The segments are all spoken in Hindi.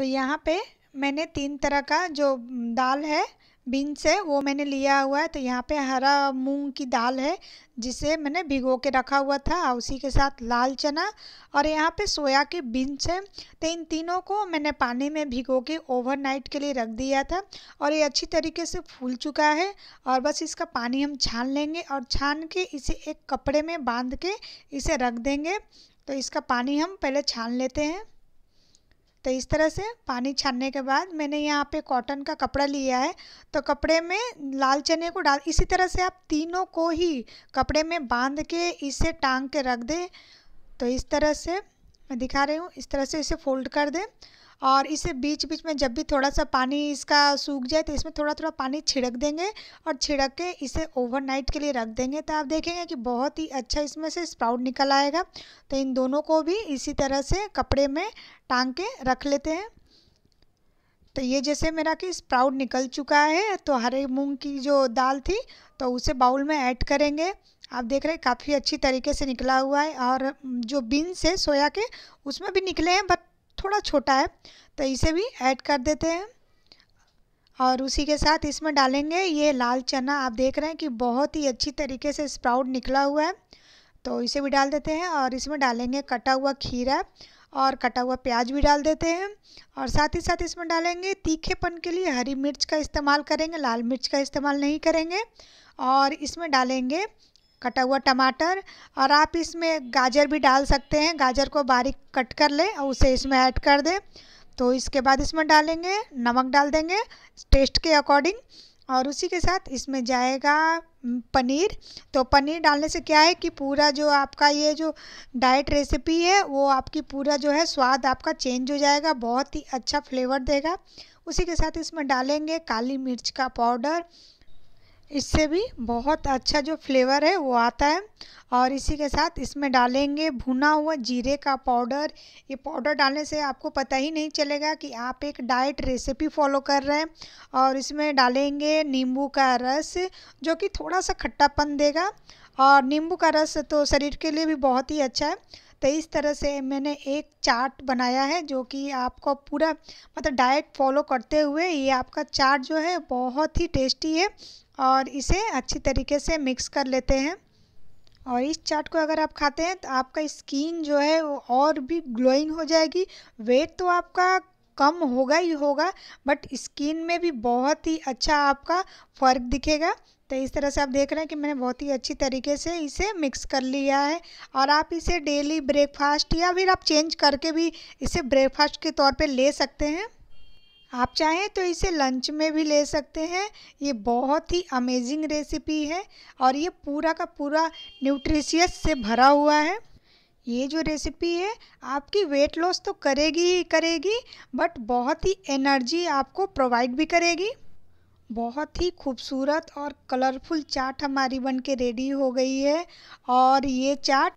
तो यहाँ पे मैंने तीन तरह का जो दाल है बीन्स है वो मैंने लिया हुआ है तो यहाँ पे हरा मूंग की दाल है जिसे मैंने भिगो के रखा हुआ था और उसी के साथ लाल चना और यहाँ पे सोया के बीन्स हैं तो इन तीनों को मैंने पानी में भिगो के ओवरनाइट के लिए रख दिया था और ये अच्छी तरीके से फूल चुका है और बस इसका पानी हम छान लेंगे और छान के इसे एक कपड़े में बांध के इसे रख देंगे तो इसका पानी हम पहले छान लेते हैं तो इस तरह से पानी छानने के बाद मैंने यहाँ पे कॉटन का कपड़ा लिया है तो कपड़े में लाल चने को डाल इसी तरह से आप तीनों को ही कपड़े में बांध के इसे टांग के रख दें तो इस तरह से मैं दिखा रही हूँ इस तरह से इसे फोल्ड कर दें और इसे बीच बीच में जब भी थोड़ा सा पानी इसका सूख जाए तो इसमें थोड़ा थोड़ा पानी छिड़क देंगे और छिड़क के इसे ओवरनाइट के लिए रख देंगे तो आप देखेंगे कि बहुत ही अच्छा इसमें से स्प्राउट निकल आएगा तो इन दोनों को भी इसी तरह से कपड़े में टांग के रख लेते हैं तो ये जैसे मेरा कि स्प्राउट निकल चुका है तो हरे मूँग की जो दाल थी तो उसे बाउल में ऐड करेंगे आप देख रहे हैं काफ़ी अच्छी तरीके से निकला हुआ है और जो बीन्स है सोया के उसमें भी निकले हैं बट थोड़ा छोटा है तो इसे भी ऐड कर देते हैं और उसी के साथ इसमें डालेंगे ये लाल चना आप देख रहे हैं कि बहुत ही अच्छी तरीके से स्प्राउट निकला हुआ है तो इसे भी डाल देते हैं और इसमें डालेंगे कटा हुआ खीरा और कटा हुआ प्याज भी डाल देते हैं और साथ ही साथ इसमें डालेंगे तीखेपन के लिए हरी मिर्च का इस्तेमाल करेंगे लाल मिर्च का इस्तेमाल नहीं करेंगे और इसमें डालेंगे कटा हुआ टमाटर और आप इसमें गाजर भी डाल सकते हैं गाजर को बारीक कट कर लें और उसे इसमें ऐड कर दें तो इसके बाद इसमें डालेंगे नमक डाल देंगे टेस्ट के अकॉर्डिंग और उसी के साथ इसमें जाएगा पनीर तो पनीर डालने से क्या है कि पूरा जो आपका ये जो डाइट रेसिपी है वो आपकी पूरा जो है स्वाद आपका चेंज हो जाएगा बहुत ही अच्छा फ्लेवर देगा उसी के साथ इसमें डालेंगे काली मिर्च का पाउडर इससे भी बहुत अच्छा जो फ्लेवर है वो आता है और इसी के साथ इसमें डालेंगे भुना हुआ जीरे का पाउडर ये पाउडर डालने से आपको पता ही नहीं चलेगा कि आप एक डाइट रेसिपी फॉलो कर रहे हैं और इसमें डालेंगे नींबू का रस जो कि थोड़ा सा खट्टापन देगा और नींबू का रस तो शरीर के लिए भी बहुत ही अच्छा है तो इस तरह से मैंने एक चार्ट बनाया है जो कि आपको पूरा मतलब डाइट फॉलो करते हुए ये आपका चाट जो है बहुत ही टेस्टी है और इसे अच्छी तरीके से मिक्स कर लेते हैं और इस चाट को अगर आप खाते हैं तो आपका स्किन जो है वो और भी ग्लोइंग हो जाएगी वेट तो आपका कम होगा ही होगा बट स्किन में भी बहुत ही अच्छा आपका फ़र्क दिखेगा तो इस तरह से आप देख रहे हैं कि मैंने बहुत ही अच्छी तरीके से इसे मिक्स कर लिया है और आप इसे डेली ब्रेकफास्ट या फिर आप चेंज करके भी इसे ब्रेकफास्ट के तौर पर ले सकते हैं आप चाहें तो इसे लंच में भी ले सकते हैं ये बहुत ही अमेजिंग रेसिपी है और ये पूरा का पूरा न्यूट्रिशियस से भरा हुआ है ये जो रेसिपी है आपकी वेट लॉस तो करेगी ही करेगी बट बहुत ही एनर्जी आपको प्रोवाइड भी करेगी बहुत ही खूबसूरत और कलरफुल चाट हमारी बन के रेडी हो गई है और ये चाट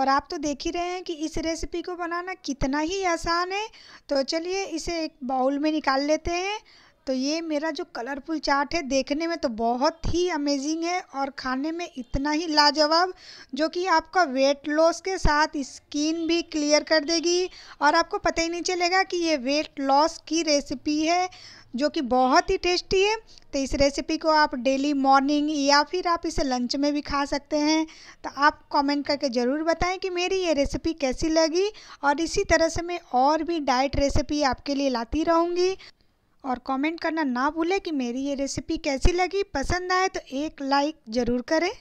और आप तो देख ही रहे हैं कि इस रेसिपी को बनाना कितना ही आसान है तो चलिए इसे एक बाउल में निकाल लेते हैं तो ये मेरा जो कलरफुल चाट है देखने में तो बहुत ही अमेजिंग है और खाने में इतना ही लाजवाब जो कि आपका वेट लॉस के साथ स्किन भी क्लियर कर देगी और आपको पता ही नहीं चलेगा कि ये वेट लॉस की रेसिपी है जो कि बहुत ही टेस्टी है तो इस रेसिपी को आप डेली मॉर्निंग या फिर आप इसे लंच में भी खा सकते हैं तो आप कमेंट करके ज़रूर बताएं कि मेरी ये रेसिपी कैसी लगी और इसी तरह से मैं और भी डाइट रेसिपी आपके लिए लाती रहूँगी और कमेंट करना ना भूलें कि मेरी ये रेसिपी कैसी लगी पसंद आए तो एक लाइक ज़रूर करें